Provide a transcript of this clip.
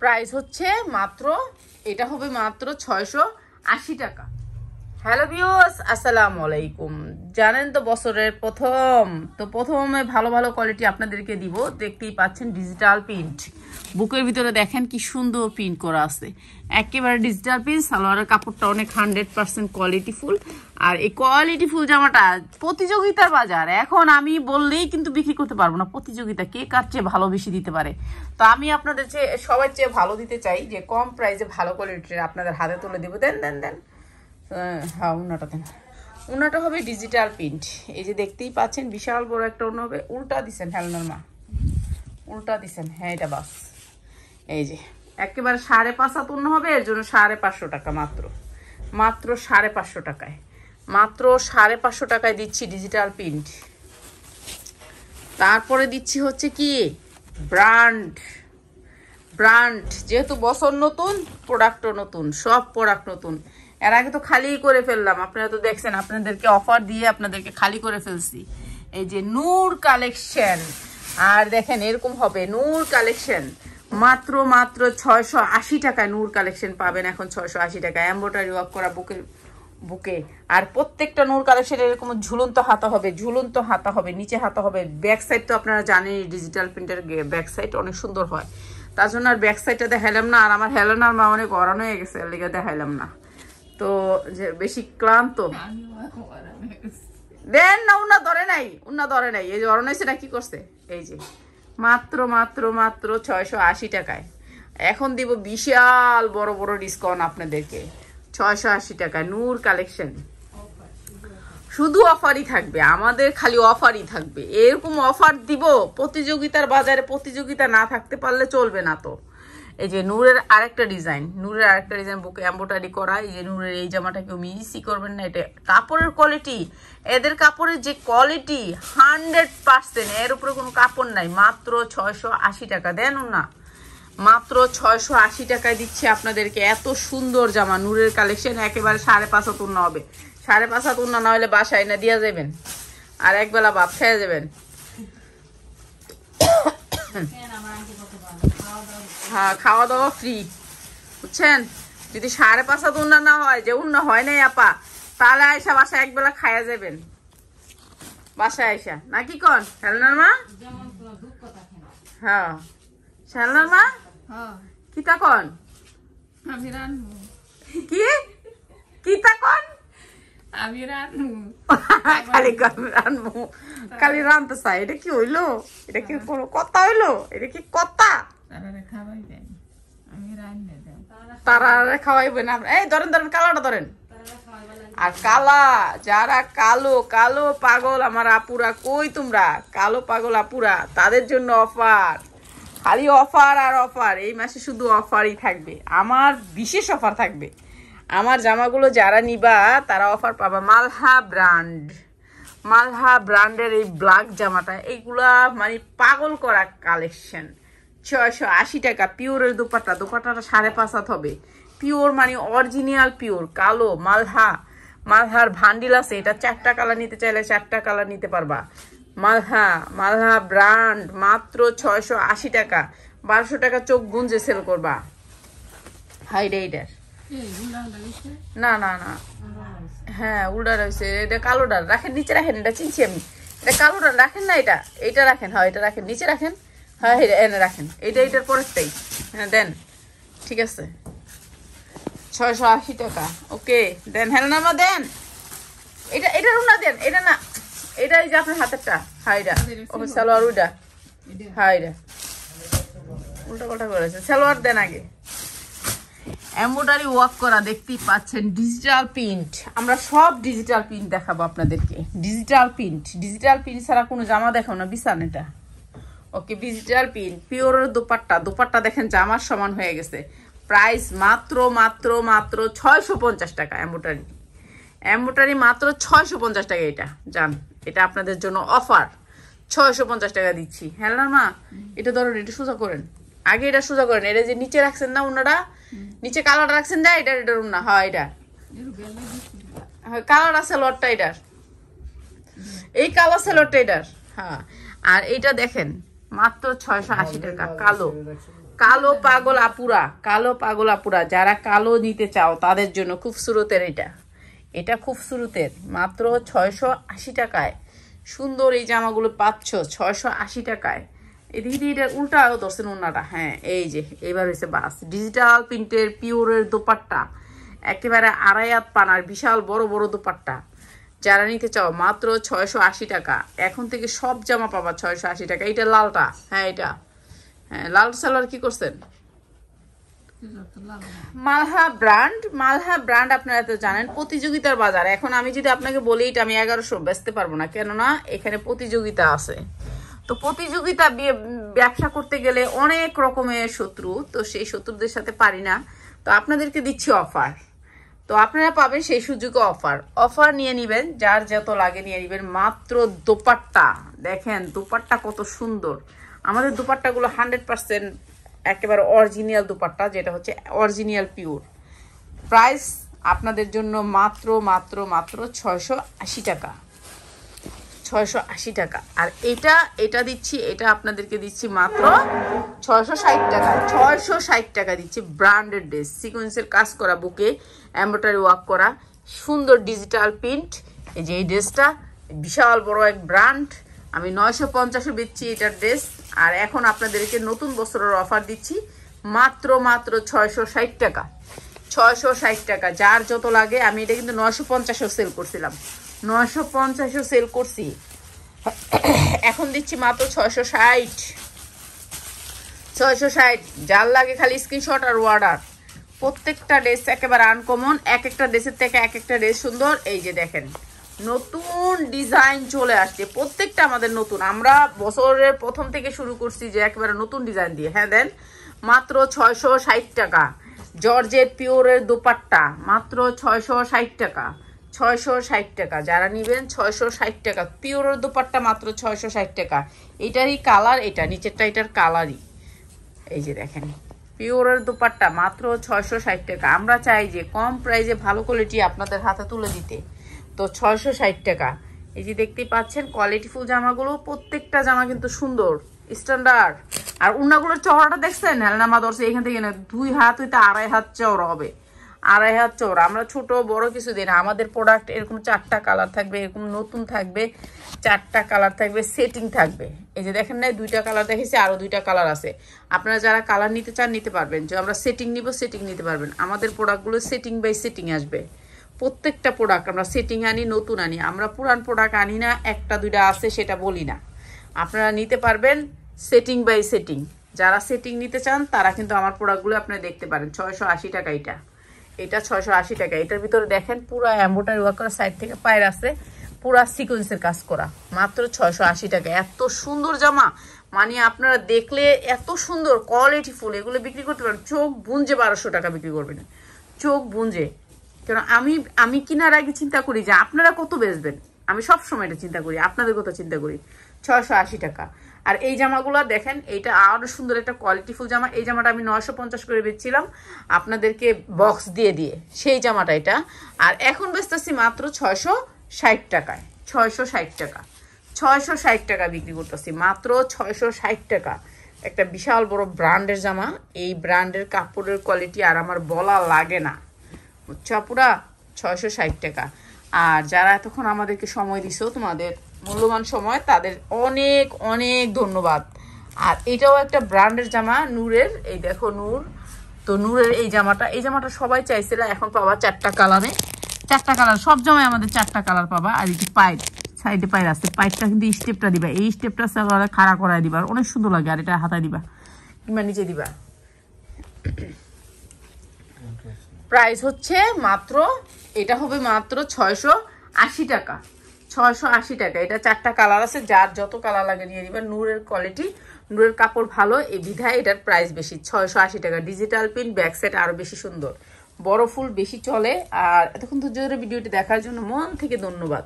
Price হচ্ছে মাত্র এটা হবে মাত্র ছয়শো আশি টাকা হ্যালো ভিউস আসসালামু আলাইকুম জানেন তো বছরের প্রথম তো প্রথমে ভালো ভালো কোয়ালিটি আপনাদেরকে দিব দেখতেই পাচ্ছেন ডিজিটাল প্রিন্ট বুকের ভিতরে দেখেন কি সুন্দর প্রিন্ট করা আছে একেবারে ডিজিটাল প্রিন্ট সালোয়ারের কাপড়টা অনেক হান্ড্রেড পারসেন্ট কোয়ালিটিফুল আর এই কোয়ালিটিফুল জামাটা প্রতিযোগিতার বাজার এখন আমি বললেই কিন্তু বিক্রি করতে পারবো না প্রতিযোগিতা কে কার চেয়ে ভালো বেশি দিতে পারে তো আমি আপনাদের চেয়ে সবার চেয়ে ভালো দিতে চাই যে কম প্রাইসে ভালো কোয়ালিটির আপনাদের হাতে তুলে দেবো দেন দেন দেন হ্যাঁ, হ্যাঁ উনাটা না উনাটা হবে ডিজিটাল প্রিন্ট এই যে দেখতেই পাচ্ছেন বিশাল বড় একটা উনা হবে উল্টা দিচ্ছেন হেলনার মা উল্টা দিছেন হ্যাঁ এটা বাস এই যে একেবারে সাড়ে পাঁচ হাত উন্ন হবে এর জন্য সাড়ে পাঁচশো টাকা মাত্র মাত্র সাড়ে পাঁচশো টাকায় মাত্র সাড়ে পাঁচশো টাকায় দিচ্ছি ডিজিটাল প্রিন্ট তারপরে দিচ্ছি হচ্ছে কি ব্র্যান্ড ব্র্যান্ড যেহেতু বছর নতুন প্রোডাক্টও নতুন সব প্রোডাক্ট নতুন এর আগে তো খালি করে ফেললাম আপনারা তো দেখছেন আপনাদেরকে অফার দিয়ে আপনাদেরকে খালি করে ফেলছি এই যে নূর কালেকশন আর দেখেন এরকম হবে নূর কালেকশন মাত্র মাত্র ছয়শো আশি টাকায় নূর কালেকশন পাবেন এখন ছয়শো আশি টাকা এম্ব্রয়ডারি ওয়ার্ক করা বুকের বুকে আর প্রত্যেকটা নূর কালেকশন এরকম ঝুলন্ত হাতা হবে ঝুলন্ত হাতা হবে নিচে হাতা হবে ব্যাক সাইড তো আপনারা জানেন ডিজিটাল প্রিন্টের ব্যাক সাইড অনেক সুন্দর হয় তার জন্য আর ব্যাক সাইডটা দেখাইলাম না আর আমার হেলানার মা অনেক অরানো হয়ে গেছে লেগে দেখাইলাম না তো যে বেশি ক্লান্ত দেন না উন্না ধরে নাই উন্না ধরে নাই এই যে অরণ্য সেটা কি করছে এই যে মাত্র মাত্র মাত্র ছয়শো আশি টাকায় এখন দিব বিশাল বড় বড় ডিসকাউন্ট আপনাদেরকে ছয়শো আশি টাকায় নূর কালেকশন শুধু অফারই থাকবে আমাদের খালি অফারই থাকবে এরকম অফার দিব প্রতিযোগিতার বাজারে প্রতিযোগিতা না থাকতে পারলে চলবে না তো এই যে নূরের আরেকটা ডিজাইন নূরের আরেকটা ডিজাইন বুকে অ্যাম্বোটারি করা এই যে নূরের এই জামাটা কেউ মিসই করবেন না এটা কাপড়ের কোয়ালিটি এদের কাপড়ের যে কোয়ালিটি হান্ড্রেড পার্সেন্ট এর উপরে কোনো কাপড় নাই মাত্র ছয়শো আশি টাকা দেন না মাত্র ছয়শো আশি টাকায় দিচ্ছে আপনাদেরকে এত সুন্দর জামা নূরের কালেকশন একেবারে সাড়ে পাঁচ হাত হবে সাড়ে পাঁচ হাত না হলে বাসায় না দিয়ে যাবেন আর একবেলা ভাত খেয়ে যাবেন হ্যাঁ। হ্যাঁ, খাওয়া দাওয়া ফ্রি বুঝছেন যদি সাড়ে পাঁচ হাত উন্না না হয় যে উন্না হয় নাই আপা তাহলে আয়সা বাসায় একবেলা খাইয়া যাবেন বাসায় আয়সা নাকি কন হেলনার মা হ্যাঁ হেলনার মা হ্যাঁ। কিতা কন কি কিতা কন আমি রানমু খালি রানমু খালি রানতে চাই এটা কি হইলো এটা কি কোনো কথা হইলো এটা কি কথা এই ধরেন ধরেন ধরেন আর যারা কালো কালো পাগল আমার আপুরা কই তোমরা কালো পাগল আপুরা তাদের জন্য অফার খালি অফার আর অফার এই মাসে শুধু অফারই থাকবে আমার বিশেষ অফার থাকবে আমার জামাগুলো যারা নিবা তারা অফার পাবা মালহা ব্র্যান্ড মালহা ব্র্যান্ডের এই ব্ল্যাক জামাটা এইগুলা মানে পাগল করা কালেকশন ছয়শো আশি টাকা পিওরের দুপাটা দুপাটাটা সাড়ে পাঁচ হাত হবে পিওর মানে অরিজিনাল পিওর কালো মালহা মালহার ভান্ডিল আছে এটা চারটা কালার নিতে চাইলে চারটা কালার নিতে পারবা মালহা মালহা ব্র্যান্ড মাত্র ছয়শো আশি টাকা বারোশো টাকা চোখ গুঞ্জে সেল করবা হাইডাইডার না না না হ্যাঁ উল্ডার রয়েছে এটা কালো ডাল রাখেন নিচে রাখেন এটা চিনছি আমি এটা কালো ডাল রাখেন না এটা এটা রাখেন হ্যাঁ এটা রাখেন নিচে রাখেন হ্যাঁ এনে রাখেন এটা এটার পরেরটাই হ্যাঁ দেন ঠিক আছে ছয়শো আশি টাকা ওকে দেন হেলনামা দেন এটা এটা রুনা দেন এটা না এটাই যে আপনার হাতেরটা হাইরা ও সালোয়ার উইডা হাইরা উল্টা পাল্টা করেছে সালোয়ার দেন আগে এম্বোডারি ওয়ার্ক করা দেখতেই পাচ্ছেন ডিজিটাল প্রিন্ট আমরা সব ডিজিটাল প্রিন্ট দেখাবো আপনাদেরকে ডিজিটাল প্রিন্ট ডিজিটাল প্রিন্ট ছাড়া কোনো জামা দেখাও না বিছান এটা ওকে ডিজিটাল পিন পিওরের দুপাট্টা দুপাট্টা দেখেন জামার সমান হয়ে গেছে প্রাইস মাত্র মাত্র মাত্র ছয়শো পঞ্চাশ টাকা অ্যাম্বোটারি অ্যাম্বোটারি মাত্র ছয়শো পঞ্চাশ টাকা এটা যান এটা আপনাদের জন্য অফার ছয়শো পঞ্চাশ টাকা দিচ্ছি হ্যাঁ মা এটা ধরুন এটা সোজা করেন আগে এটা সোজা করেন এটা যে নিচে রাখছেন না ওনারা নিচে কালার রাখছেন যা এটা এটার না হয় এটা হ্যাঁ, হ্যাঁ, কালার আছে লটটা এটার এই কালার আছে লটটা এটার হ্যাঁ আর এটা দেখেন মাত্র ছয়শো আশি হ্যাঁ, টাকা কালো কালো পাগল আপুরা কালো পাগল আপুরা যারা কালো নিতে চাও তাদের জন্য খুব সুরতের এটা এটা খুব সুরতের মাত্র ছয়শো আশি টাকায় সুন্দর এই জামাগুলো পাচ্ছ ছয়শো আশি টাকায় এদিকে এটা উল্টাও ধরছেন ওনাটা হ্যাঁ এই যে এবার হয়েছে বাস ডিজিটাল প্রিন্টের পিওরের দোপাট্টা একেবারে আড়াইয়াত পানার বিশাল বড় বড় দোপাট্টা যারা নিতে চাও মাত্র ছয়শো আশি টাকা এখন থেকে সব জামা পাবা ছয়শো আশি টাকা এটা লালটা হ্যাঁ এটা হ্যাঁ লাল সালোয়ার কি করছেন মালহা ব্র্যান্ড মালহা ব্র্যান্ড আপনারা তো জানেন প্রতিযোগিতার বাজার এখন আমি যদি আপনাকে বলি এটা আমি এগারোশো বেচতে পারবো না কেননা এখানে প্রতিযোগিতা আছে তো প্রতিযোগিতা ব্যবসা করতে গেলে অনেক রকমের শত্রু তো সেই শত্রুদের সাথে পারি না তো আপনাদেরকে দিচ্ছি অফার তো আপনারা পাবেন সেই সুযোগে অফার অফার নিয়ে নিবেন যার যত লাগে নিয়ে নিবেন মাত্র দোপাট্টা দেখেন দোপাট্টা কত সুন্দর আমাদের দোপাট্টাগুলো হান্ড্রেড পারসেন্ট একেবারে অরিজিনাল দোপাট্টা যেটা হচ্ছে অরিজিনাল পিওর প্রাইস আপনাদের জন্য মাত্র মাত্র মাত্র ছয়শো টাকা ছয়শো আশি টাকা আর এটা এটা দিচ্ছি এটা আপনাদেরকে দিচ্ছি মাত্র ছয়শো ষাট টাকা ছয়শো ষাট টাকা দিচ্ছি ব্র্যান্ডেড ড্রেস সিকোয়েন্সের কাজ করা বুকে এম্ব্রয়ডারি ওয়ার্ক করা সুন্দর ডিজিটাল প্রিন্ট এই যে এই ড্রেসটা বিশাল বড় এক ব্র্যান্ড আমি নয়শো পঞ্চাশে দিচ্ছি এটার ড্রেস আর এখন আপনাদেরকে নতুন বছরের অফার দিচ্ছি মাত্র মাত্র ছয়শো ষাট টাকা ছয়শো ষাট টাকা যার যত লাগে আমি এটা কিন্তু নয়শো পঞ্চাশও সেল করছিলাম নয়শো পঞ্চাশও সেল করছি এখন দিচ্ছি মাত্র ছয়শো ষাট ছয়শো ষাট যার লাগে খালি স্ক্রিনশট আর ওয়ার্ডার প্রত্যেকটা ড্রেস একেবারে আনকমন এক একটা ড্রেসের থেকে এক একটা ড্রেস সুন্দর এই যে দেখেন নতুন ডিজাইন চলে আসছে প্রত্যেকটা আমাদের নতুন আমরা বছরের প্রথম থেকে শুরু করছি যে একেবারে নতুন ডিজাইন দিয়ে হ্যাঁ দেন মাত্র ছয়শো ষাট টাকা জর্জের পিওরের দোপাট্টা মাত্র ছয়শো ষাট টাকা ছয়শো ষাট টাকা যারা নেবেন ছয়শো ষাট টাকা পিওরের দুপাট্টা মাত্র ছয়শো ষাট টাকা এটারই কালার এটা নিচেরটা এটার কালারই এই যে দেখেন পিওরের দুপাট্টা মাত্র ছয়শো ষাট টাকা আমরা চাই যে কম প্রাইজে ভালো কোয়ালিটি আপনাদের হাতে তুলে দিতে তো ছয়শো ষাট টাকা এই যে দেখতেই পাচ্ছেন কোয়ালিটিফুল জামাগুলো প্রত্যেকটা জামা কিন্তু সুন্দর স্ট্যান্ডার্ড আর উন্নাগুলোর চওড়াটা দেখছেন হেলনামা দর্শে এখান থেকে দুই হাত হইতে আড়াই হাত চওড়া হবে আড়াই হাত চোর আমরা ছোট বড় কিছু দিই না আমাদের প্রোডাক্ট এরকম চারটা কালার থাকবে এরকম নতুন থাকবে চারটা কালার থাকবে সেটিং থাকবে এই যে দেখেন না দুইটা কালার দেখেছি আরও দুইটা কালার আছে আপনারা যারা কালার নিতে চান নিতে পারবেন যে আমরা সেটিং নিব সেটিং নিতে পারবেন আমাদের প্রোডাক্টগুলো সেটিং বাই সেটিং আসবে প্রত্যেকটা প্রোডাক্ট আমরা সেটিং আনি নতুন আনি আমরা পুরান প্রোডাক্ট আনি না একটা দুইটা আছে সেটা বলি না আপনারা নিতে পারবেন সেটিং বাই সেটিং যারা সেটিং নিতে চান তারা কিন্তু আমার প্রোডাক্টগুলো আপনারা দেখতে পারেন ছয়শো আশি টাকা এটা এটা ছয়শো আশি টাকা এটার ভিতরে দেখেন পুরো অ্যাম্বোটারি ওয়ার্ক করা সাইড থেকে পায়ের আছে পুরা সিকোয়েন্সের কাজ করা মাত্র ছয়শো আশি টাকা এত সুন্দর জামা মানে আপনারা দেখলে এত সুন্দর কোয়ালিটি ফুল এগুলো বিক্রি করতে পারেন চোখ বুঞ্জে বারোশো টাকা বিক্রি করবেন চোখ বুঞ্জে কেন আমি আমি কেনার আগে চিন্তা করি যে আপনারা কত বেচবেন আমি সবসময় এটা চিন্তা করি আপনাদের কথা চিন্তা করি ছয়শো আশি টাকা আর এই জামাগুলো দেখেন এইটা আরও সুন্দর একটা কোয়ালিটিফুল জামা এই জামাটা আমি নয়শো পঞ্চাশ করে বেচছিলাম আপনাদেরকে বক্স দিয়ে দিয়ে সেই জামাটা এটা আর এখন বেচতেছি মাত্র ছয়শো ষাট টাকায় ছয়শো ষাট টাকা ছয়শো ষাট টাকা বিক্রি করতেছি মাত্র ছয়শো ষাট টাকা একটা বিশাল বড় ব্র্যান্ডের জামা এই ব্র্যান্ডের কাপড়ের কোয়ালিটি আর আমার বলা লাগে না চাপুরা ছয়শো ষাট টাকা আর যারা এতক্ষণ আমাদেরকে সময় দিছ তোমাদের মূল্যবান সময় তাদের অনেক অনেক ধন্যবাদ আর এটাও একটা ব্র্যান্ডের জামা নূরের এই দেখো নূর তো নূরের এই জামাটা এই জামাটা সবাই চাইছিল এখন পাবা চারটা কালারে চারটা কালার সব জামায় আমাদের চারটা কালার পাবা আর এই পাইপ সাইডে পায়ের আছে পাইপটা কিন্তু স্টেপটা দিবা এই স্টেপটা খাড়া করায় দিবা অনেক সুন্দর লাগে আর এটা হাতায় দিবা কিংবা নিচে দিবা প্রাইস হচ্ছে মাত্র এটা হবে মাত্র ছয়শো আশি টাকা ছয়শো আশি টাকা এটা চারটা কালার আছে যার যত কালার লাগে নিয়ে নিবেন নূরের কোয়ালিটি নূরের কাপড় ভালো এই বিধায় এটার প্রাইস বেশি ছয়শো আশি টাকা ডিজিটাল প্রিন্ট ব্যাক সেট আরও বেশি সুন্দর বড় ফুল বেশি চলে আর এতক্ষণ ধৈর্য ভিডিওটি দেখার জন্য মন থেকে ধন্যবাদ